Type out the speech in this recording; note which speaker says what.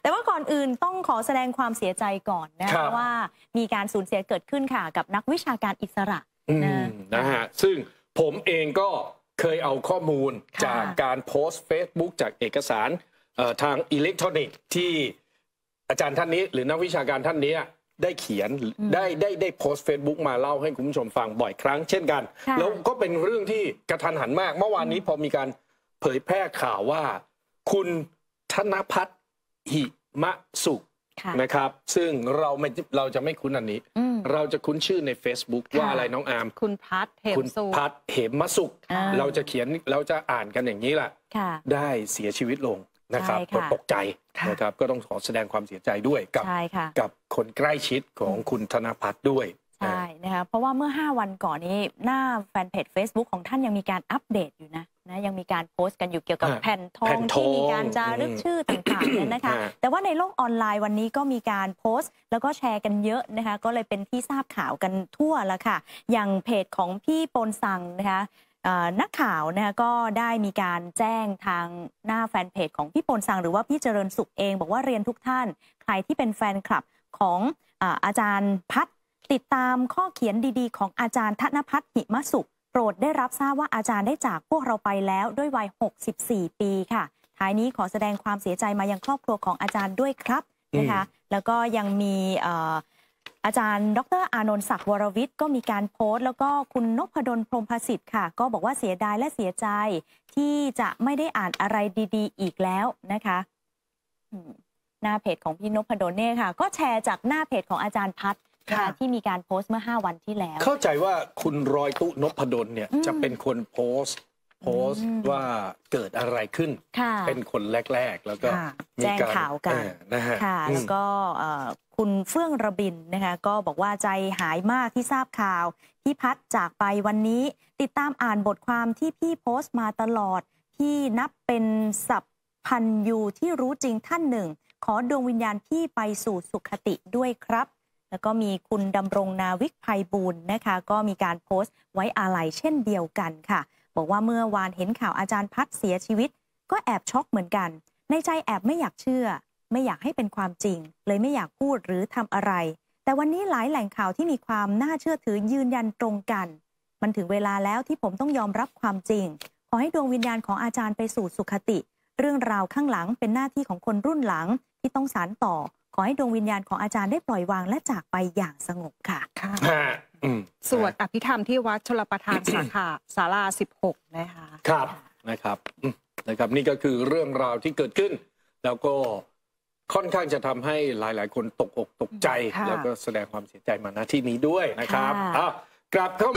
Speaker 1: แต่ว่าก่อนอื่นต้องขอแสดงความเสียใจก่อนนะคะว่ามีการสูญเสียเกิดขึ้นค่ะ กับนักวิชาการอิสระ
Speaker 2: นะฮะซึ่งผมเองก็เคยเอาข้อมูลจากการโพสต์ Facebook จากเอกสารทางอิเล็กทรอนิกส์ที่อาจารย์ท่านนี้ หรือนักวิชาการท่านนี้ได้เขียนได้ได้ได้โพสต์ Facebook มาเล่าให้คุณผู้ชมฟังบ่อยครั้งเช่นกัน แล้วก็เป็นเรื่องที่กระทันหันมาก เมื่อวานนี้พอมีการเผยแพร่ข่าวว่าคุณธนพัฒนหิมะสุกนะครับ ซึ่งเราไม่เราจะไม่คุ้นอันนี้ เราจะคุ้นชื่อใน Facebook ว่าอะไรน้องอาร์ม
Speaker 1: คุณพัฒเหมสุพัด
Speaker 2: เหมมสุข เราจะเขียนเราจะอ่านกันอย่างนี้แหละได้เสียชีวิตลงนะครับก็ตกใจนะครับ ก็ต้องขอแสดงความเสียใจด้วยกับ กับคนใกล้ชิดของคุณธนพัฒน์ด้วยใ
Speaker 1: ช่นะคะเพราะว่าเมื่อ 5 วันก่อนนี้หน้าแฟนเพจ Facebook ของท่านยังมีการอัปเดตอยู่นะนะยังมีการโพสต์กันอยู่เกี่ยวกับแผ่นทองที่มีการจารึกชื่อต่างๆนั้นนะคะแต่ว่าในโลกออนไลน์วันนี้ก็มีการโพสต์แล้วก็แชร์กันเยอะนะคะก็เลยเป็นที่ทราบข่าวกันทั่วละค่ะอย่างเพจของพี่ปนสังนะคะนักข่าวนะคะก็ได้มีการแจ้งทางหน้าแฟนเพจของพี่ปนสังหรือว่าพี่เจริญสุขเอง บอกว่าเรียนทุกท่าน ใครที่เป็นแฟนคลับของอาจารย์พัฒติดตามข้อเขียนดี ๆ ของอาจารย์ธนพัฒน์หิมสุขโปรดได้รับทราบว่าอาจารย์ได้จากพวกเราไปแล้วด้วยวัย 64 ปีค่ะ ท้ายนี้ขอแสดงความเสียใจมายังครอบครัวของอาจารย์ด้วยครับนะคะ แล้วก็ยังมีอาจารย์ ดรอานนท์ศักดิ์วรวิทย์ก็มีการโพสต์แล้วก็คุณนพดลพรมพสิทธิ์ค่ะก็บอกว่าเสียดายและเสียใจที่จะไม่ได้อ่านอะไรดีๆ อีกแล้วนะคะหน้าเพจของพี่นพดลเนี่ยค่ะก็แชร์จากหน้าเพจของอาจารย์พัฒนที่มีการโพสต์เมื่อ 5 วันที่แล้ว
Speaker 2: เข้าใจว่าคุณรอยตุนพดลเนี่ยจะเป็นคนโพสต์โพสต์ว่าเกิดอะไรขึ้น เป็นคนแรกๆแล้วก็แจ้งข่าวกัน
Speaker 1: นะฮะแล้วก็คุณเฟื่องระบินนะคะก็บอกว่าใจหายมากที่ทราบข่าวพี่พัดจากไปวันนี้ ติดตามอ่านบทความที่พี่โพสต์มาตลอดพี่นับเป็นสับพันยูที่รู้จริงท่านหนึ่ง ขอดวงวิญญาณพี่ไปสู่สุขติด้วยครับแล้วก็มีคุณดำรงนาวิกภัยบูลนะคะ ก็มีการโพสต์ไว้อาลัยเช่นเดียวกันค่ะ บอกว่าเมื่อวานเห็นข่าวอาจารย์พัดเสียชีวิต ก็แอบช็อกเหมือนกัน ในใจแอบไม่อยากเชื่อ ไม่อยากให้เป็นความจริง เลยไม่อยากพูดหรือทำอะไร แต่วันนี้หลายแหล่งข่าวที่มีความน่าเชื่อถือยืนยันตรงกัน มันถึงเวลาแล้วที่ผมต้องยอมรับความจริง ขอให้ดวงวิญญาณของอาจารย์ไปสู่สุขติ เรื่องราวข้างหลังเป็นหน้าที่ของคนรุ่นหลังที่ต้องสานต่อขอให้ดวงวิญญาณของอาจารย์ได้ปล่อยวางและจากไปอย่างสงบค่ะ ค่ะสวดอภิธรรมที่วัด ชลประทานสาขาศาลา16 นะคะ
Speaker 2: ครับ นะครับ นะครับ นี่ก็คือเรื่องราวที่เกิดขึ้น แล้วก็ค่อนข้างจะทำให้หลาย ๆ คนตกอกตกใจ แล้วก็แสดงความเสียใจมาณที่นี้ด้วยนะครับอ้าวกลับเข้า